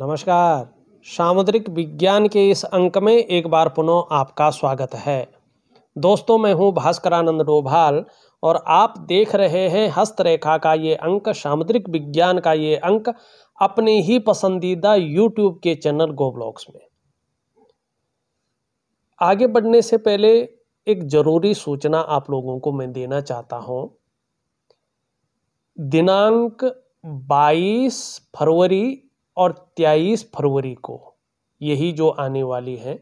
नमस्कार सामुद्रिक विज्ञान के इस अंक में एक बार पुनः आपका स्वागत है दोस्तों मैं हूं भास्करानंद डोभाल और आप देख रहे हैं हस्तरेखा का ये अंक सामुद्रिक विज्ञान का ये अंक अपने ही पसंदीदा यूट्यूब के चैनल गोब्लॉक्स में आगे बढ़ने से पहले एक ज़रूरी सूचना आप लोगों को मैं देना चाहता हूं दिनांक 22 फरवरी और तेईस फरवरी को यही जो आने वाली है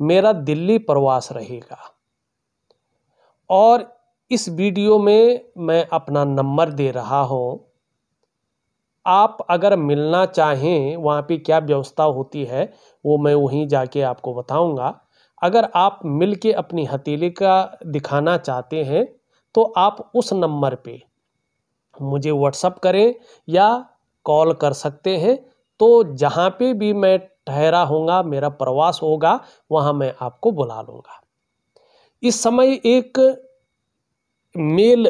मेरा दिल्ली प्रवास रहेगा और इस वीडियो में मैं अपना नंबर दे रहा हूँ आप अगर मिलना चाहें वहाँ पे क्या व्यवस्था होती है वो मैं वहीं जाके आपको बताऊंगा अगर आप मिल के अपनी हथेली का दिखाना चाहते हैं तो आप उस नंबर पे मुझे व्हाट्सअप करें या कॉल कर सकते हैं तो जहाँ पे भी मैं ठहरा होगा मेरा प्रवास होगा वहाँ मैं आपको बुला लूँगा इस समय एक मेल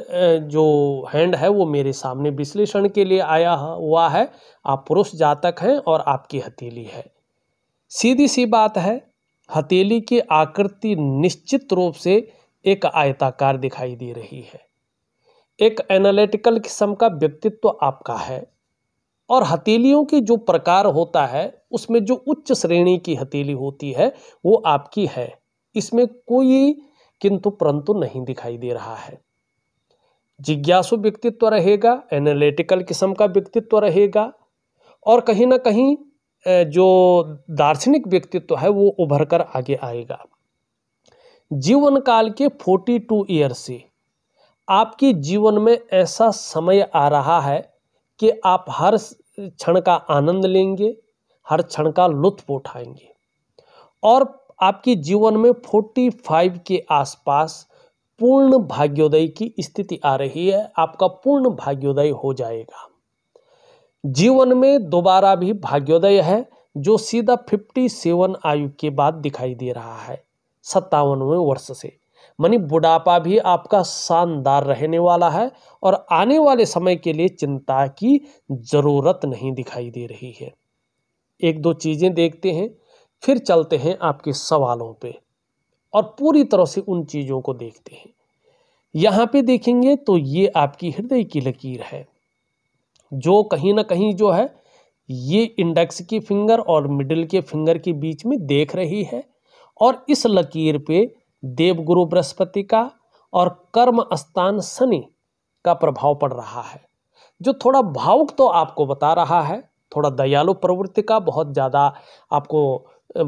जो हैंड है वो मेरे सामने विश्लेषण के लिए आया हुआ है आप पुरुष जातक हैं और आपकी हथेली है सीधी सी बात है हथेली की आकृति निश्चित रूप से एक आयताकार दिखाई दे रही है एक एनालिटिकल किस्म का व्यक्तित्व तो आपका है और हथेलियों के जो प्रकार होता है उसमें जो उच्च श्रेणी की हथेली होती है वो आपकी है इसमें कोई किंतु परंतु नहीं दिखाई दे रहा है जिज्ञासु व्यक्तित्व रहेगा एनालिटिकल किस्म का व्यक्तित्व रहेगा और कहीं ना कहीं जो दार्शनिक व्यक्तित्व है वो उभर कर आगे आएगा जीवन काल के 42 ईयर से आपके जीवन में ऐसा समय आ रहा है कि आप हर क्षण का आनंद लेंगे हर क्षण का लुत्फ उठाएंगे और आपके जीवन में 45 के आसपास पूर्ण भाग्योदय की स्थिति आ रही है आपका पूर्ण भाग्योदय हो जाएगा जीवन में दोबारा भी भाग्योदय है जो सीधा 57 आयु के बाद दिखाई दे रहा है सत्तावनवें वर्ष से मनी बुढ़ापा भी आपका शानदार रहने वाला है और आने वाले समय के लिए चिंता की ज़रूरत नहीं दिखाई दे रही है एक दो चीज़ें देखते हैं फिर चलते हैं आपके सवालों पे और पूरी तरह से उन चीज़ों को देखते हैं यहां पे देखेंगे तो ये आपकी हृदय की लकीर है जो कहीं ना कहीं जो है ये इंडेक्स की फिंगर और मिडिल के फिंगर के बीच में देख रही है और इस लकीर पे देव गुरु बृहस्पति का और कर्म स्थान शनि का प्रभाव पड़ रहा है जो थोड़ा भावुक तो आपको बता रहा है थोड़ा दयालु प्रवृत्ति का बहुत ज़्यादा आपको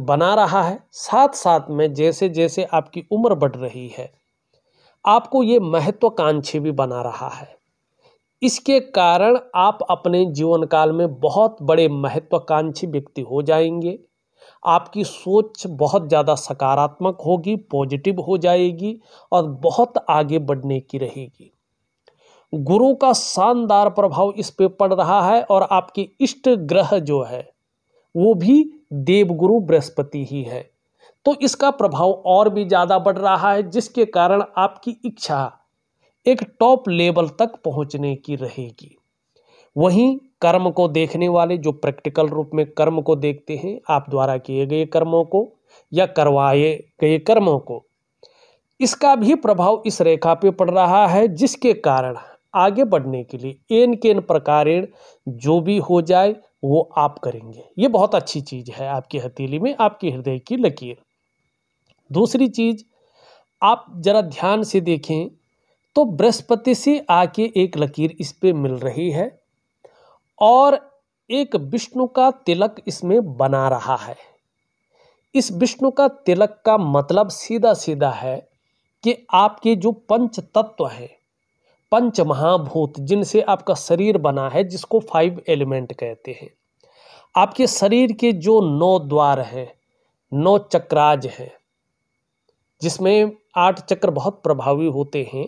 बना रहा है साथ साथ में जैसे जैसे आपकी उम्र बढ़ रही है आपको ये महत्वाकांक्षी भी बना रहा है इसके कारण आप अपने जीवन काल में बहुत बड़े महत्वाकांक्षी व्यक्ति हो जाएंगे आपकी सोच बहुत ज़्यादा सकारात्मक होगी पॉजिटिव हो जाएगी और बहुत आगे बढ़ने की रहेगी गुरु का शानदार प्रभाव इस पे पड़ रहा है और आपके इष्ट ग्रह जो है वो भी देवगुरु बृहस्पति ही है तो इसका प्रभाव और भी ज़्यादा बढ़ रहा है जिसके कारण आपकी इच्छा एक टॉप लेवल तक पहुँचने की रहेगी वहीं कर्म को देखने वाले जो प्रैक्टिकल रूप में कर्म को देखते हैं आप द्वारा किए गए कर्मों को या करवाए गए कर्मों को इसका भी प्रभाव इस रेखा पे पड़ रहा है जिसके कारण आगे बढ़ने के लिए एन के एन प्रकार जो भी हो जाए वो आप करेंगे ये बहुत अच्छी चीज़ है आपकी हथेली में आपके हृदय की लकीर दूसरी चीज आप जरा ध्यान से देखें तो बृहस्पति से आके एक लकीर इस पर मिल रही है और एक विष्णु का तिलक इसमें बना रहा है इस विष्णु का तिलक का मतलब सीधा सीधा है कि आपके जो पंच तत्व है पंच महाभूत जिनसे आपका शरीर बना है जिसको फाइव एलिमेंट कहते हैं आपके शरीर के जो नौ द्वार हैं नौ चक्राज हैं जिसमें आठ चक्र बहुत प्रभावी होते हैं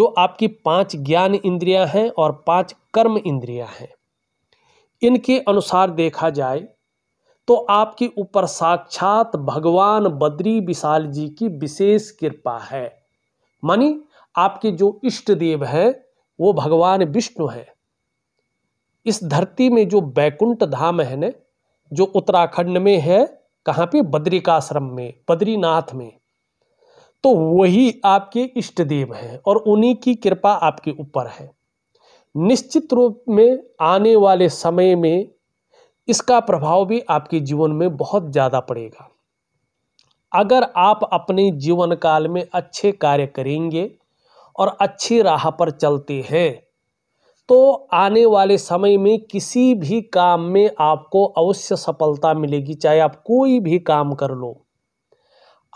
जो आपकी पांच ज्ञान इंद्रियां हैं और पांच कर्म इंद्रियां हैं इनके अनुसार देखा जाए तो आपके ऊपर साक्षात भगवान बद्री विशाल जी की विशेष कृपा है मानी आपके जो इष्ट देव हैं वो भगवान विष्णु हैं इस धरती में जो बैकुंठ धाम है न जो उत्तराखंड में है कहाँ पे बद्रिकाश्रम में बद्रीनाथ में तो वही आपके इष्ट देव हैं और उन्हीं की कृपा आपके ऊपर है निश्चित रूप में आने वाले समय में इसका प्रभाव भी आपके जीवन में बहुत ज़्यादा पड़ेगा अगर आप अपने जीवन काल में अच्छे कार्य करेंगे और अच्छी राह पर चलते हैं तो आने वाले समय में किसी भी काम में आपको अवश्य सफलता मिलेगी चाहे आप कोई भी काम कर लो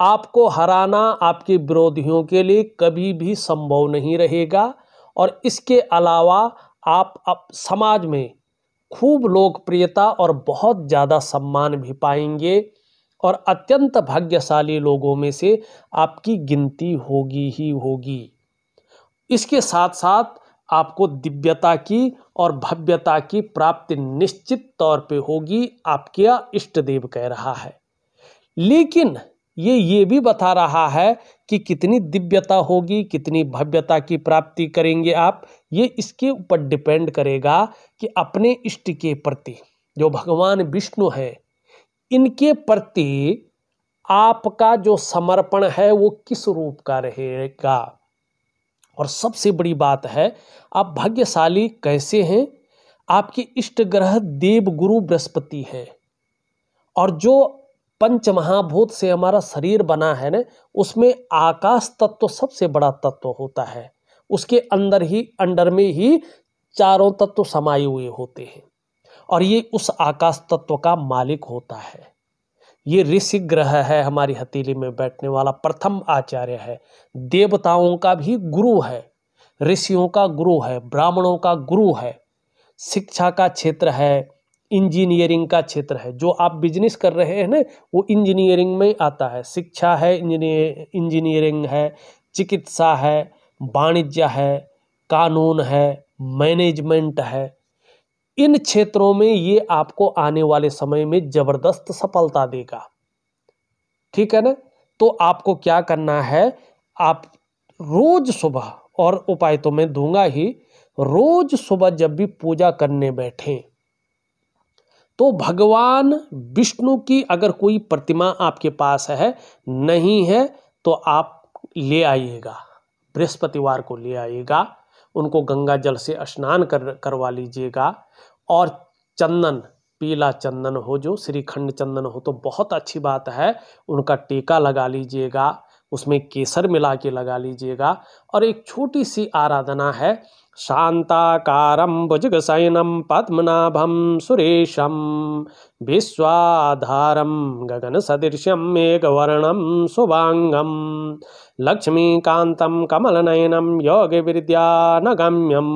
आपको हराना आपके विरोधियों के लिए कभी भी संभव नहीं रहेगा और इसके अलावा आप अब समाज में खूब लोकप्रियता और बहुत ज़्यादा सम्मान भी पाएंगे और अत्यंत भाग्यशाली लोगों में से आपकी गिनती होगी ही होगी इसके साथ साथ आपको दिव्यता की और भव्यता की प्राप्ति निश्चित तौर पे होगी आपके इष्ट देव कह रहा है लेकिन ये ये भी बता रहा है कि कितनी दिव्यता होगी कितनी भव्यता की प्राप्ति करेंगे आप ये इसके ऊपर डिपेंड करेगा कि अपने इष्ट के प्रति जो भगवान विष्णु है इनके प्रति आपका जो समर्पण है वो किस रूप का रहेगा और सबसे बड़ी बात है आप भाग्यशाली कैसे हैं आपके इष्ट ग्रह देव गुरु बृहस्पति हैं और जो पंच महाभूत से हमारा शरीर बना है ना उसमें आकाश तत्व सबसे बड़ा तत्व होता है उसके अंदर ही अंडर में ही चारों तत्व समाये हुए होते हैं और ये उस आकाश तत्व का मालिक होता है ये ऋषि ग्रह है हमारी हथेली में बैठने वाला प्रथम आचार्य है देवताओं का भी गुरु है ऋषियों का गुरु है ब्राह्मणों का गुरु है शिक्षा का क्षेत्र है इंजीनियरिंग का क्षेत्र है जो आप बिजनेस कर रहे हैं ना वो इंजीनियरिंग में आता है शिक्षा है इंजीनियरिंग है चिकित्सा है वाणिज्य है कानून है मैनेजमेंट है इन क्षेत्रों में ये आपको आने वाले समय में जबरदस्त सफलता देगा ठीक है ना तो आपको क्या करना है आप रोज सुबह और उपाय तो मैं दूंगा ही रोज सुबह जब भी पूजा करने बैठें तो भगवान विष्णु की अगर कोई प्रतिमा आपके पास है नहीं है तो आप ले आइएगा बृहस्पतिवार को ले आइएगा उनको गंगा जल से स्नान कर करवा लीजिएगा और चंदन पीला चंदन हो जो श्रीखंड चंदन हो तो बहुत अच्छी बात है उनका टीका लगा लीजिएगा उसमें केसर मिला के लगा लीजिएगा और एक छोटी सी आराधना है पद्मनाभम भुजगशयनं विश्वाधारम गगन विश्वाधारं गगनसदृश्यं मेघवर्णं शुभाङ्गं लक्ष्मीकान्तं योग विद्यानगम्यम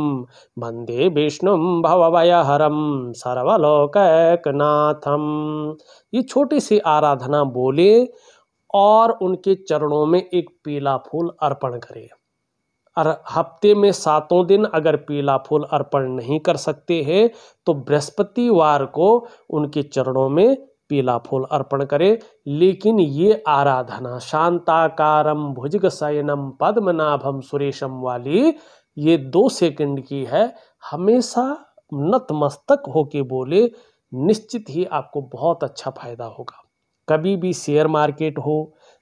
वंदे विष्णु भवभयहरं सर्वलोकनाथम ये छोटी सी आराधना बोले और उनके चरणों में एक पीला फूल अर्पण करें हफ्ते में सातों दिन अगर पीला फूल अर्पण नहीं कर सकते हैं तो बृहस्पतिवार को उनके चरणों में पीला फूल अर्पण करें लेकिन ये आराधना शांताकारम भुजग शयनम पद्मनाभम सुरेशम वाली ये दो सेकंड की है हमेशा नतमस्तक होके बोले निश्चित ही आपको बहुत अच्छा फायदा होगा कभी भी शेयर मार्केट हो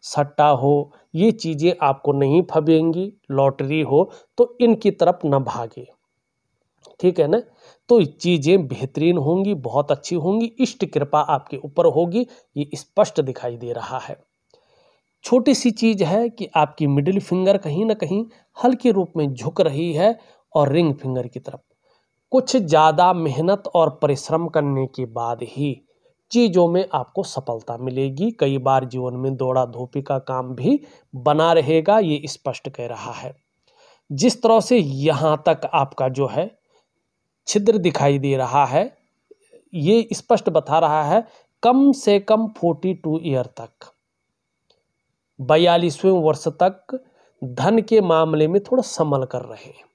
सट्टा हो ये चीज़ें आपको नहीं फबेंगी लॉटरी हो तो इनकी तरफ न भागे ठीक है ना तो चीज़ें बेहतरीन होंगी बहुत अच्छी होंगी इष्ट कृपा आपके ऊपर होगी ये स्पष्ट दिखाई दे रहा है छोटी सी चीज़ है कि आपकी मिडिल फिंगर कहीं ना कहीं हल्के रूप में झुक रही है और रिंग फिंगर की तरफ कुछ ज़्यादा मेहनत और परिश्रम करने के बाद ही चीज़ों में आपको सफलता मिलेगी कई बार जीवन में दौड़ा धोपी का काम भी बना रहेगा ये स्पष्ट कह रहा है जिस तरह से यहाँ तक आपका जो है छिद्र दिखाई दे रहा है ये स्पष्ट बता रहा है कम से कम फोर्टी टू ईयर तक बयालीसवें वर्ष तक धन के मामले में थोड़ा संभल कर रहे हैं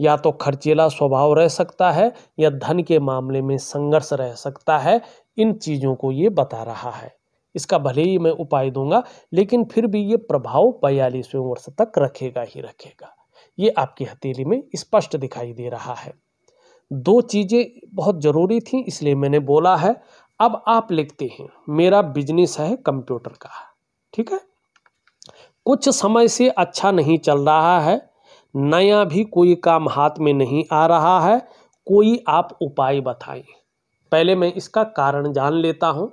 या तो खर्चीला स्वभाव रह सकता है या धन के मामले में संघर्ष रह सकता है इन चीज़ों को ये बता रहा है इसका भले ही मैं उपाय दूंगा लेकिन फिर भी ये प्रभाव बयालीसवें वर्ष तक रखेगा ही रखेगा ये आपकी हथेली में स्पष्ट दिखाई दे रहा है दो चीज़ें बहुत ज़रूरी थी इसलिए मैंने बोला है अब आप लिखते हैं मेरा बिजनेस है कंप्यूटर का ठीक है कुछ समय से अच्छा नहीं चल रहा है नया भी कोई काम हाथ में नहीं आ रहा है कोई आप उपाय बताएं पहले मैं इसका कारण जान लेता हूं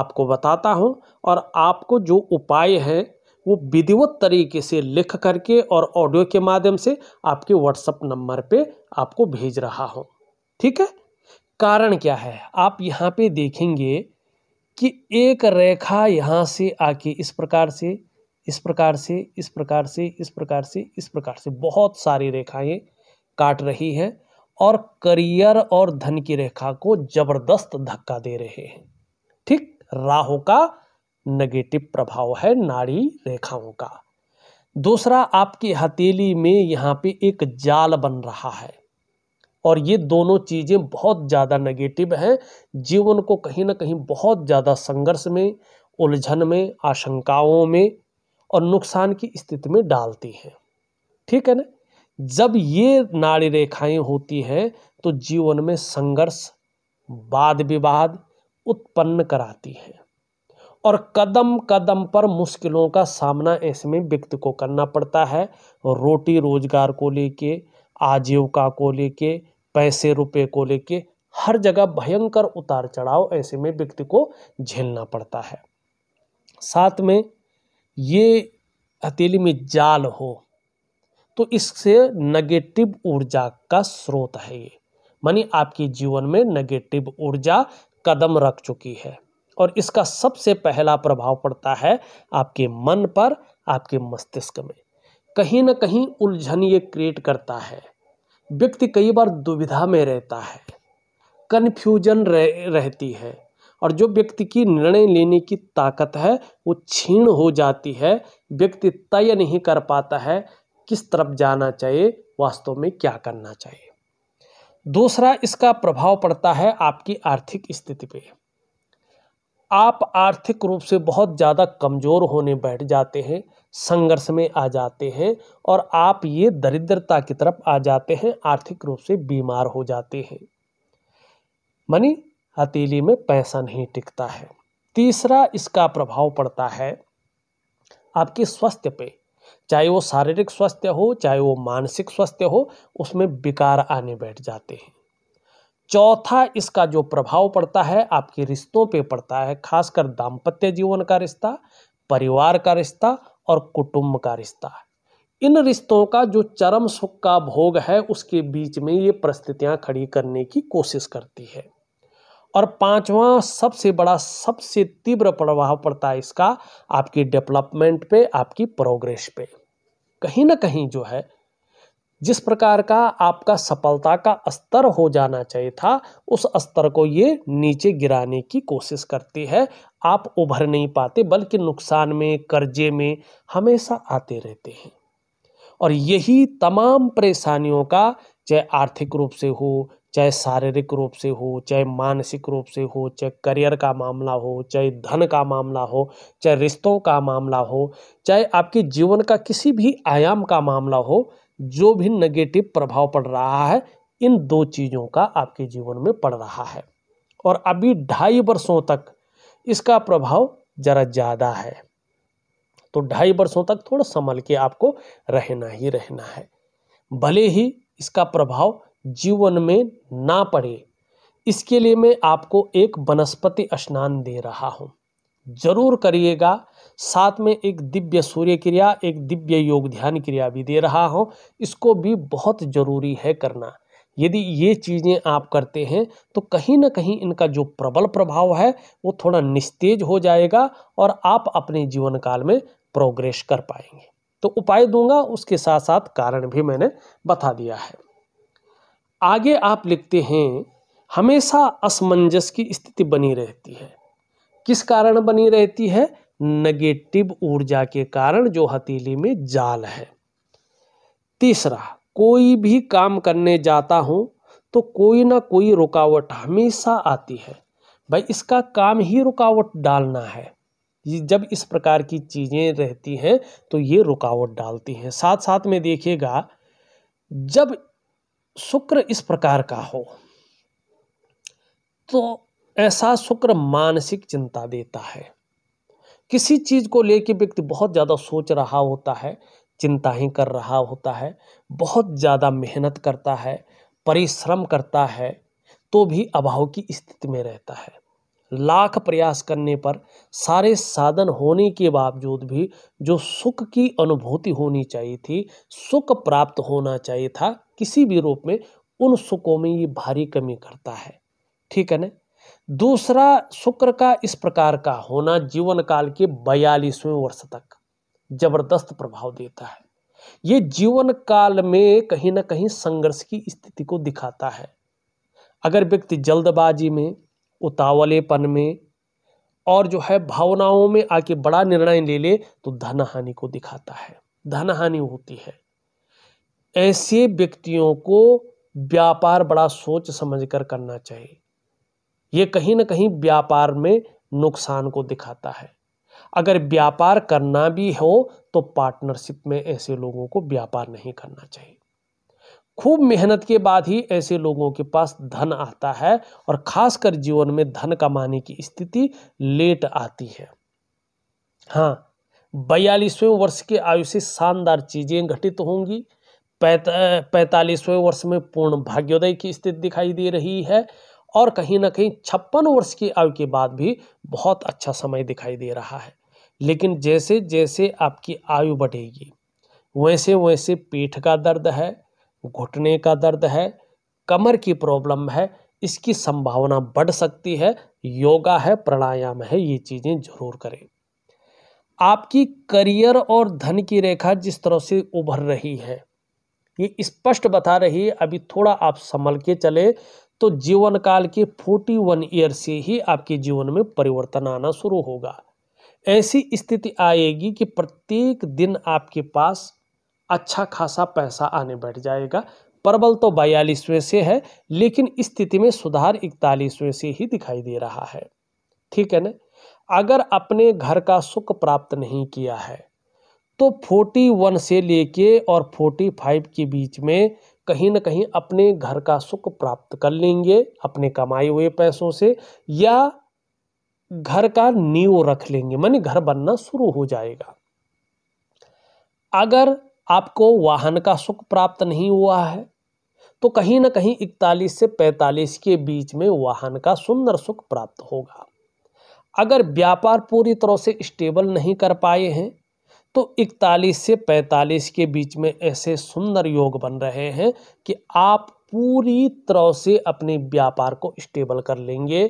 आपको बताता हूं और आपको जो उपाय है वो विधिवत तरीके से लिख करके और ऑडियो के माध्यम से आपके व्हाट्सअप नंबर पे आपको भेज रहा हूं ठीक है कारण क्या है आप यहाँ पे देखेंगे कि एक रेखा यहाँ से आके इस प्रकार से इस प्रकार से इस प्रकार से इस प्रकार से इस प्रकार से बहुत सारी रेखाएं काट रही हैं और करियर और धन की रेखा को जबरदस्त धक्का दे रहे हैं ठीक राहु का नेगेटिव प्रभाव है नाड़ी रेखाओं का दूसरा आपकी हथेली में यहाँ पे एक जाल बन रहा है और ये दोनों चीज़ें बहुत ज़्यादा नेगेटिव हैं जीवन को कहीं ना कहीं बहुत ज़्यादा संघर्ष में उलझन में आशंकाओं में और नुकसान की स्थिति में डालती हैं ठीक है ना जब ये नाड़ी रेखाएं होती हैं तो जीवन में संघर्ष वाद विवाद उत्पन्न कराती हैं और कदम कदम पर मुश्किलों का सामना ऐसे में व्यक्ति को करना पड़ता है रोटी रोजगार को लेके आजीविका को लेके पैसे रुपए को लेके हर जगह भयंकर उतार चढ़ाव ऐसे में व्यक्ति को झेलना पड़ता है साथ में ये हथेली में जाल हो तो इससे नेगेटिव ऊर्जा का स्रोत है ये मानी आपके जीवन में नेगेटिव ऊर्जा कदम रख चुकी है और इसका सबसे पहला प्रभाव पड़ता है आपके मन पर आपके मस्तिष्क में कहीं ना कहीं उलझन ये क्रिएट करता है व्यक्ति कई बार दुविधा में रहता है कन्फ्यूजन रह, रहती है और जो व्यक्ति की निर्णय लेने की ताकत है वो क्षीण हो जाती है व्यक्ति तय नहीं कर पाता है किस तरफ जाना चाहिए वास्तव में क्या करना चाहिए दूसरा इसका प्रभाव पड़ता है आपकी आर्थिक स्थिति पे आप आर्थिक रूप से बहुत ज़्यादा कमज़ोर होने बैठ जाते हैं संघर्ष में आ जाते हैं और आप ये दरिद्रता की तरफ आ जाते हैं आर्थिक रूप से बीमार हो जाते हैं मनी हथेली में पैसा नहीं टिकता है तीसरा इसका प्रभाव पड़ता है आपके स्वास्थ्य पे चाहे वो शारीरिक स्वास्थ्य हो चाहे वो मानसिक स्वास्थ्य हो उसमें विकार आने बैठ जाते हैं चौथा इसका जो प्रभाव पड़ता है आपके रिश्तों पे पड़ता है खासकर दाम्पत्य जीवन का रिश्ता परिवार का रिश्ता और कुटुंब का रिश्ता इन रिश्तों का जो चरम सुख का भोग है उसके बीच में ये परिस्थितियां खड़ी करने की कोशिश करती है और पांचवा सबसे बड़ा सबसे तीव्र प्रभाव पड़ता है इसका आपकी डेवलपमेंट पे आपकी प्रोग्रेस पे कहीं ना कहीं जो है जिस प्रकार का आपका सफलता का स्तर हो जाना चाहिए था उस स्तर को ये नीचे गिराने की कोशिश करती है आप उभर नहीं पाते बल्कि नुकसान में कर्जे में हमेशा आते रहते हैं और यही तमाम परेशानियों का चाहे आर्थिक रूप से हो चाहे शारीरिक रूप से हो चाहे मानसिक रूप से हो चाहे करियर का मामला हो चाहे धन का मामला हो चाहे रिश्तों का मामला हो चाहे आपके जीवन का किसी भी आयाम का मामला हो जो भी नेगेटिव प्रभाव पड़ रहा है इन दो चीज़ों का आपके जीवन में पड़ रहा है और अभी ढाई वर्षों तक इसका प्रभाव ज़रा ज़्यादा है तो ढाई वर्षों तक थोड़ा संभल के आपको रहना ही रहना है भले ही इसका प्रभाव जीवन में ना पड़े इसके लिए मैं आपको एक वनस्पति स्नान दे रहा हूँ जरूर करिएगा साथ में एक दिव्य सूर्य क्रिया एक दिव्य योग ध्यान क्रिया भी दे रहा हूँ इसको भी बहुत ज़रूरी है करना यदि ये चीज़ें आप करते हैं तो कहीं ना कहीं इनका जो प्रबल प्रभाव है वो थोड़ा निस्तेज हो जाएगा और आप अपने जीवन काल में प्रोग्रेस कर पाएंगे तो उपाय दूंगा उसके साथ साथ कारण भी मैंने बता दिया है आगे आप लिखते हैं हमेशा असमंजस की स्थिति बनी रहती है किस कारण बनी रहती है नेगेटिव ऊर्जा के कारण जो हथेली में जाल है तीसरा कोई भी काम करने जाता हूं तो कोई ना कोई रुकावट हमेशा आती है भाई इसका काम ही रुकावट डालना है जब इस प्रकार की चीज़ें रहती हैं तो ये रुकावट डालती हैं साथ साथ में देखिएगा जब शुक्र इस प्रकार का हो तो ऐसा शुक्र मानसिक चिंता देता है किसी चीज़ को लेकर व्यक्ति बहुत ज़्यादा सोच रहा होता है चिंता ही कर रहा होता है बहुत ज़्यादा मेहनत करता है परिश्रम करता है तो भी अभाव की स्थिति में रहता है लाख प्रयास करने पर सारे साधन होने के बावजूद भी जो सुख की अनुभूति होनी चाहिए थी सुख प्राप्त होना चाहिए था किसी भी रूप में उन सुखों में ये भारी कमी करता है ठीक है ना दूसरा शुक्र का इस प्रकार का होना जीवन काल के बयालीसवें वर्ष तक जबरदस्त प्रभाव देता है ये जीवन काल में कहीं ना कहीं संघर्ष की स्थिति को दिखाता है अगर व्यक्ति जल्दबाजी में उतावलेपन में और जो है भावनाओं में आके बड़ा निर्णय ले ले तो धन हानि को दिखाता है धन हानि होती है ऐसे व्यक्तियों को व्यापार बड़ा सोच समझ कर करना चाहिए ये कहीं ना कहीं व्यापार में नुकसान को दिखाता है अगर व्यापार करना भी हो तो पार्टनरशिप में ऐसे लोगों को व्यापार नहीं करना चाहिए खूब मेहनत के बाद ही ऐसे लोगों के पास धन आता है और खासकर जीवन में धन कमाने की स्थिति लेट आती है हाँ बयालीसवें वर्ष की आयु से शानदार चीज़ें घटित होंगी पैत पैंतालीसवें वर्ष में पूर्ण भाग्योदय की स्थिति दिखाई दे रही है और कहीं ना कहीं छप्पन वर्ष की आयु के बाद भी बहुत अच्छा समय दिखाई दे रहा है लेकिन जैसे जैसे आपकी आयु बढ़ेगी वैसे वैसे पीठ का दर्द है घुटने का दर्द है कमर की प्रॉब्लम है इसकी संभावना बढ़ सकती है योगा है प्राणायाम है ये चीज़ें जरूर करें आपकी करियर और धन की रेखा जिस तरह से उभर रही है ये स्पष्ट बता रही है अभी थोड़ा आप संभल के चले तो जीवन काल के 41 ईयर से ही आपके जीवन में परिवर्तन आना शुरू होगा ऐसी स्थिति आएगी कि प्रत्येक दिन आपके पास अच्छा खासा पैसा आने बैठ जाएगा प्रबल तो बयालीसवें से है लेकिन स्थिति में सुधार इकतालीसवें से ही दिखाई दे रहा है ठीक है न अगर अपने घर का सुख प्राप्त नहीं किया है तो 41 से लेके और 45 के बीच में कहीं ना कहीं अपने घर का सुख प्राप्त कर लेंगे अपने कमाए हुए पैसों से या घर का नींव रख लेंगे माने घर बनना शुरू हो जाएगा अगर आपको वाहन का सुख प्राप्त नहीं हुआ है तो कहीं ना कहीं इकतालीस से पैंतालीस के बीच में वाहन का सुंदर सुख प्राप्त होगा अगर व्यापार पूरी तरह से स्टेबल नहीं कर पाए हैं तो 41 से 45 के बीच में ऐसे सुंदर योग बन रहे हैं कि आप पूरी तरह से अपने व्यापार को स्टेबल कर लेंगे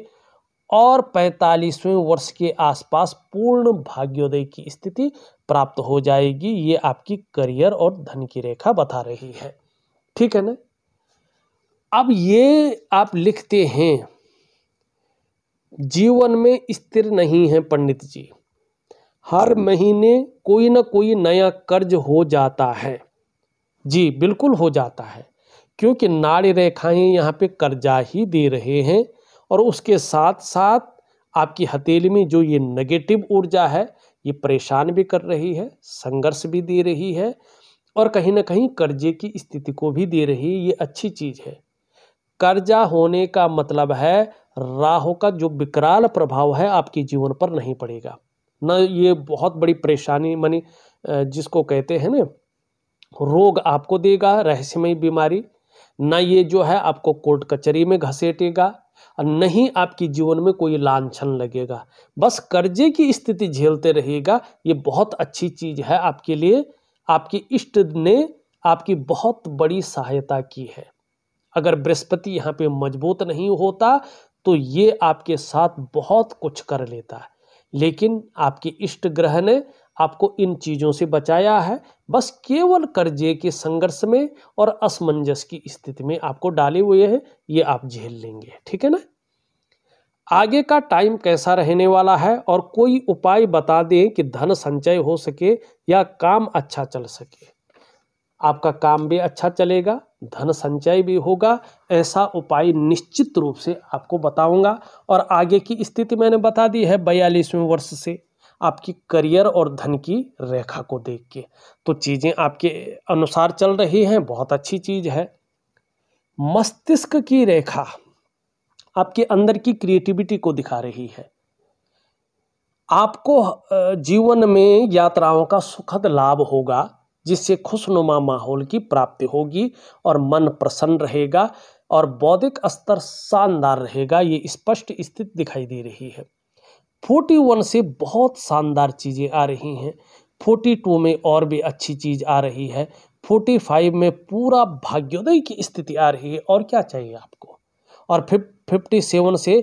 और 45वें वर्ष के आसपास पूर्ण भाग्योदय की स्थिति प्राप्त हो जाएगी ये आपकी करियर और धन की रेखा बता रही है ठीक है ना अब ये आप लिखते हैं जीवन में स्थिर नहीं है पंडित जी हर महीने कोई ना कोई नया कर्ज हो जाता है जी बिल्कुल हो जाता है क्योंकि नाड़ी रेखाएं यहाँ पे कर्जा ही दे रहे हैं और उसके साथ साथ आपकी हथेली में जो ये नेगेटिव ऊर्जा है ये परेशान भी कर रही है संघर्ष भी दे रही है और कहीं ना कहीं कर्जे की स्थिति को भी दे रही है ये अच्छी चीज़ है कर्जा होने का मतलब है राहों का जो विकराल प्रभाव है आपके जीवन पर नहीं पड़ेगा न ये बहुत बड़ी परेशानी मनी जिसको कहते हैं ना रोग आपको देगा रहस्यमय बीमारी न ये जो है आपको कोर्ट कचहरी में घसेटेगा और न ही आपकी जीवन में कोई लाछन लगेगा बस कर्जे की स्थिति झेलते रहेगा ये बहुत अच्छी चीज़ है आपके लिए आपके इष्ट ने आपकी बहुत बड़ी सहायता की है अगर बृहस्पति यहाँ पे मजबूत नहीं होता तो ये आपके साथ बहुत कुछ कर लेता है लेकिन आपके इष्ट ग्रह ने आपको इन चीज़ों से बचाया है बस केवल कर्जे के संघर्ष में और असमंजस की स्थिति में आपको डाले हुए हैं ये आप झेल लेंगे ठीक है ना आगे का टाइम कैसा रहने वाला है और कोई उपाय बता दें कि धन संचय हो सके या काम अच्छा चल सके आपका काम भी अच्छा चलेगा धन संचय भी होगा ऐसा उपाय निश्चित रूप से आपको बताऊंगा और आगे की स्थिति मैंने बता दी है बयालीसवें वर्ष से आपकी करियर और धन की रेखा को देख के तो चीज़ें आपके अनुसार चल रही हैं बहुत अच्छी चीज़ है मस्तिष्क की रेखा आपके अंदर की क्रिएटिविटी को दिखा रही है आपको जीवन में यात्राओं का सुखद लाभ होगा जिससे खुशनुमा माहौल की प्राप्ति होगी और मन प्रसन्न रहेगा और बौद्धिक स्तर शानदार रहेगा ये स्पष्ट स्थिति दिखाई दे रही है फोर्टी वन से बहुत शानदार चीज़ें आ रही हैं फोर्टी टू में और भी अच्छी चीज़ आ रही है फोर्टी फाइव में पूरा भाग्योदय की स्थिति आ रही है और क्या चाहिए आपको और फिफ्टी सेवन से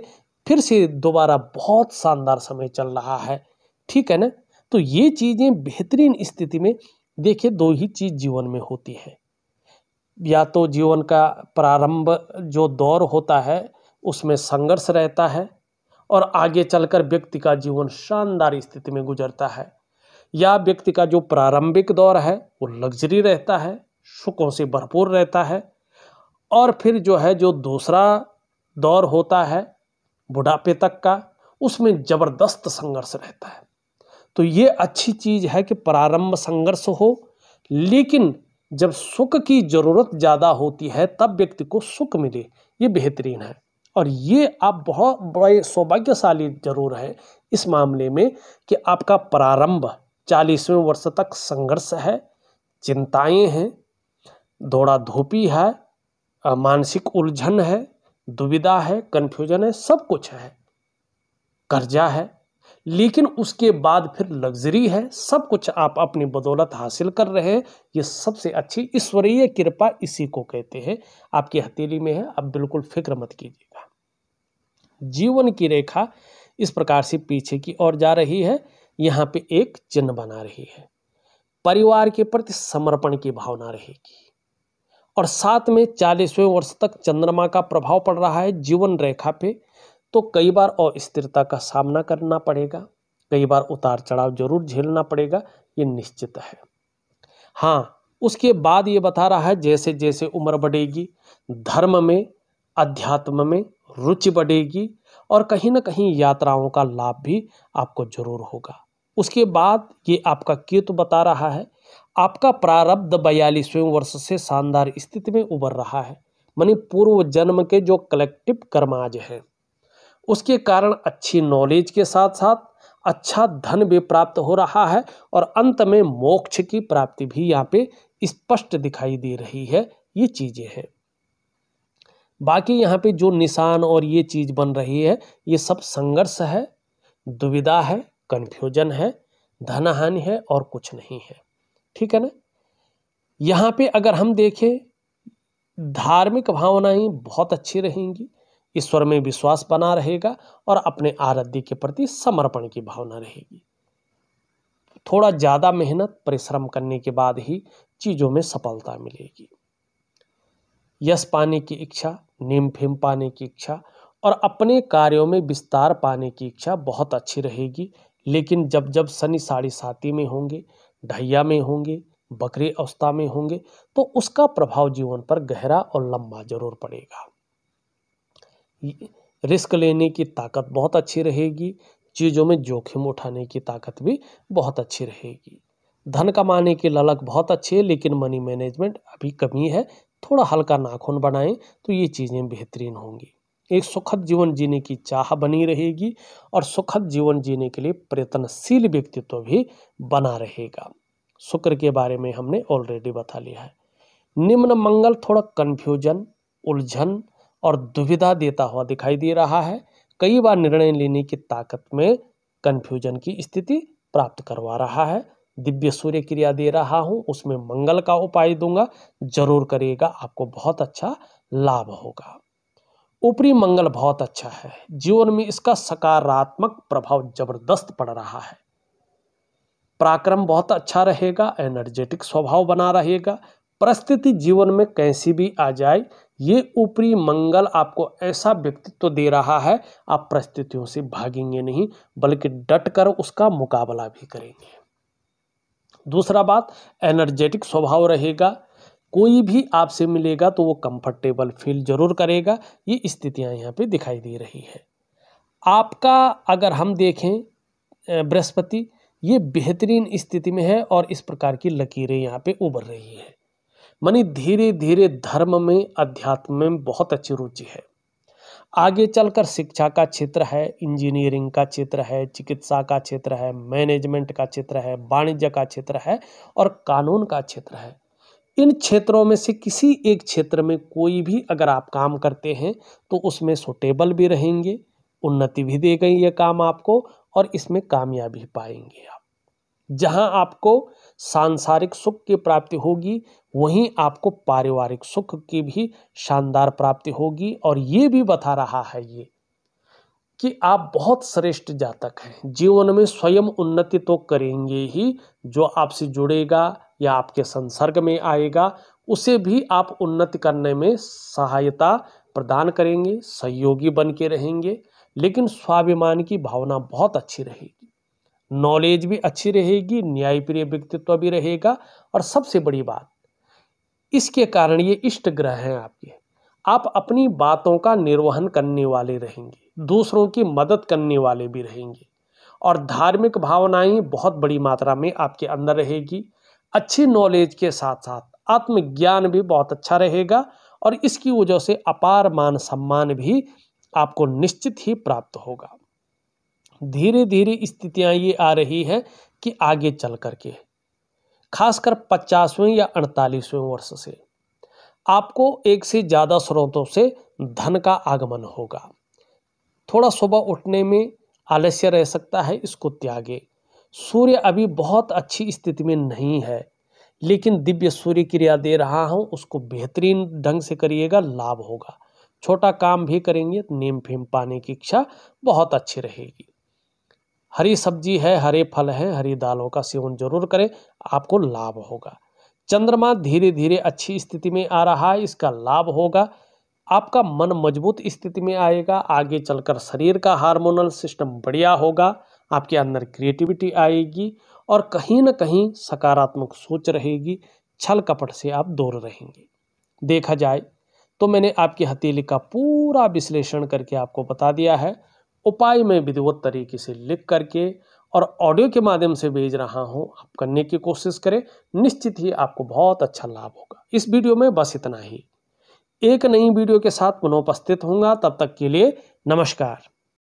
फिर से दोबारा बहुत शानदार समय चल रहा है ठीक है ना तो ये चीज़ें बेहतरीन स्थिति में देखिए दो ही चीज़ जीवन में होती है या तो जीवन का प्रारंभ जो दौर होता है उसमें संघर्ष रहता है और आगे चलकर व्यक्ति का जीवन शानदार स्थिति में गुजरता है या व्यक्ति का जो प्रारंभिक दौर है वो लग्जरी रहता है सुखों से भरपूर रहता है और फिर जो है जो दूसरा दौर होता है बुढ़ापे तक का उसमें ज़बरदस्त संघर्ष रहता है तो ये अच्छी चीज़ है कि प्रारंभ संघर्ष हो लेकिन जब सुख की ज़रूरत ज़्यादा होती है तब व्यक्ति को सुख मिले ये बेहतरीन है और ये आप बहुत बड़े सौभाग्यशाली जरूर है इस मामले में कि आपका प्रारंभ चालीसवें वर्ष तक संघर्ष है चिंताएं हैं दौड़ा धोपी है मानसिक उलझन है दुविधा है कन्फ्यूजन है सब कुछ है कर्जा है लेकिन उसके बाद फिर लग्जरी है सब कुछ आप अपनी बदौलत हासिल कर रहे हैं ये सबसे अच्छी ईश्वरीय कृपा इसी को कहते हैं आपकी हथेली में है आप बिल्कुल फिक्र मत कीजिएगा जीवन की रेखा इस प्रकार से पीछे की ओर जा रही है यहाँ पे एक चिन्ह बना रही है परिवार के प्रति समर्पण की भावना रहेगी और साथ में चालीसवें वर्ष तक चंद्रमा का प्रभाव पड़ रहा है जीवन रेखा पे तो कई बार अस्थिरता का सामना करना पड़ेगा कई बार उतार चढ़ाव जरूर झेलना पड़ेगा ये निश्चित है हाँ उसके बाद ये बता रहा है जैसे जैसे उम्र बढ़ेगी धर्म में अध्यात्म में रुचि बढ़ेगी और कहीं ना कहीं यात्राओं का लाभ भी आपको जरूर होगा उसके बाद ये आपका केतु बता रहा है आपका प्रारब्ध बयालीसवें वर्ष से शानदार स्थिति में उभर रहा है मानी पूर्व जन्म के जो कलेक्टिव कर्माज हैं उसके कारण अच्छी नॉलेज के साथ साथ अच्छा धन भी प्राप्त हो रहा है और अंत में मोक्ष की प्राप्ति भी यहाँ पे स्पष्ट दिखाई दे रही है ये चीज़ें हैं बाकी यहाँ पे जो निशान और ये चीज़ बन रही है ये सब संघर्ष है दुविधा है कंफ्यूजन है धनहानि है और कुछ नहीं है ठीक है ना यहाँ पे अगर हम देखें धार्मिक भावनाएं बहुत अच्छी रहेंगी ईश्वर में विश्वास बना रहेगा और अपने आराध्य के प्रति समर्पण की भावना रहेगी थोड़ा ज़्यादा मेहनत परिश्रम करने के बाद ही चीज़ों में सफलता मिलेगी यश पाने की इच्छा नीम फेम पाने की इच्छा और अपने कार्यों में विस्तार पाने की इच्छा बहुत अच्छी रहेगी लेकिन जब जब शनि साढ़े साती में होंगे ढैया में होंगे बकरी अवस्था में होंगे तो उसका प्रभाव जीवन पर गहरा और लंबा जरूर पड़ेगा रिस्क लेने की ताकत बहुत अच्छी रहेगी चीज़ों में जोखिम उठाने की ताकत भी बहुत अच्छी रहेगी धन कमाने की ललक बहुत अच्छी है लेकिन मनी मैनेजमेंट अभी कमी है थोड़ा हल्का नाखून बनाएं तो ये चीज़ें बेहतरीन होंगी एक सुखद जीवन जीने की चाह बनी रहेगी और सुखद जीवन जीने के लिए प्रयत्नशील व्यक्तित्व भी बना रहेगा शुक्र के बारे में हमने ऑलरेडी बता लिया है निम्न मंगल थोड़ा कन्फ्यूजन उलझन और दुविधा देता हुआ दिखाई दे रहा है कई बार निर्णय लेने की ताकत में कन्फ्यूजन की स्थिति प्राप्त करवा रहा है दिव्य सूर्य क्रिया दे रहा हूँ उसमें मंगल का उपाय दूंगा जरूर करिएगा आपको बहुत अच्छा लाभ होगा ऊपरी मंगल बहुत अच्छा है जीवन में इसका सकारात्मक प्रभाव जबरदस्त पड़ रहा है पराक्रम बहुत अच्छा रहेगा एनर्जेटिक स्वभाव बना रहेगा परिस्थिति जीवन में कैसी भी आ जाए ये ऊपरी मंगल आपको ऐसा व्यक्तित्व दे रहा है आप परिस्थितियों से भागेंगे नहीं बल्कि डट कर उसका मुकाबला भी करेंगे दूसरा बात एनर्जेटिक स्वभाव रहेगा कोई भी आपसे मिलेगा तो वो कंफर्टेबल फील जरूर करेगा ये स्थितियां यहाँ पे दिखाई दे रही है आपका अगर हम देखें बृहस्पति ये बेहतरीन स्थिति में है और इस प्रकार की लकीरें यहाँ पे उभर रही है मनी धीरे धीरे धर्म में अध्यात्म में बहुत अच्छी रुचि है आगे चलकर शिक्षा का क्षेत्र है इंजीनियरिंग का क्षेत्र है चिकित्सा का क्षेत्र है मैनेजमेंट का क्षेत्र है वाणिज्य का क्षेत्र है और कानून का क्षेत्र है इन क्षेत्रों में से किसी एक क्षेत्र में कोई भी अगर आप काम करते हैं तो उसमें सुटेबल भी रहेंगे उन्नति भी देगा ये काम आपको और इसमें कामयाबी पाएंगे आप जहां आपको सांसारिक सुख की प्राप्ति होगी वहीं आपको पारिवारिक सुख की भी शानदार प्राप्ति होगी और ये भी बता रहा है ये कि आप बहुत श्रेष्ठ जातक हैं जीवन में स्वयं उन्नति तो करेंगे ही जो आपसे जुड़ेगा या आपके संसर्ग में आएगा उसे भी आप उन्नति करने में सहायता प्रदान करेंगे सहयोगी बन के रहेंगे लेकिन स्वाभिमान की भावना बहुत अच्छी रहेगी नॉलेज भी अच्छी रहेगी न्यायप्रिय व्यक्तित्व भी रहेगा और सबसे बड़ी बात इसके कारण ये इष्ट ग्रह हैं आपके आप अपनी बातों का निर्वहन करने वाले रहेंगे दूसरों की मदद करने वाले भी रहेंगे और धार्मिक भावनाएं बहुत बड़ी मात्रा में आपके अंदर रहेगी अच्छी नॉलेज के साथ साथ आत्मज्ञान भी बहुत अच्छा रहेगा और इसकी वजह से अपार मान सम्मान भी आपको निश्चित ही प्राप्त होगा धीरे धीरे स्थितियां ये आ रही है कि आगे चल करके खासकर पचासवें या अड़तालीसवें वर्ष से आपको एक से ज़्यादा स्रोतों से धन का आगमन होगा थोड़ा सुबह उठने में आलस्य रह सकता है इसको त्यागे सूर्य अभी बहुत अच्छी स्थिति में नहीं है लेकिन दिव्य सूर्य क्रिया दे रहा हूँ उसको बेहतरीन ढंग से करिएगा लाभ होगा छोटा काम भी करेंगे नेम फेम पाने की इच्छा बहुत अच्छी रहेगी हरी सब्जी है हरे फल हैं हरी दालों का सेवन जरूर करें आपको लाभ होगा चंद्रमा धीरे धीरे अच्छी स्थिति में आ रहा है इसका लाभ होगा आपका मन मजबूत स्थिति में आएगा आगे चलकर शरीर का हार्मोनल सिस्टम बढ़िया होगा आपके अंदर क्रिएटिविटी आएगी और कहीं ना कहीं सकारात्मक सोच रहेगी छल कपट से आप दूर रहेंगे देखा जाए तो मैंने आपकी हथेली का पूरा विश्लेषण करके आपको बता दिया है उपाय में विधिवत तरीके से लिख करके और ऑडियो के माध्यम से भेज रहा हूँ आप करने की कोशिश करें निश्चित ही आपको बहुत अच्छा लाभ होगा इस वीडियो में बस इतना ही एक नई वीडियो के साथ पुनः उपस्थित होंगे तब तक के लिए नमस्कार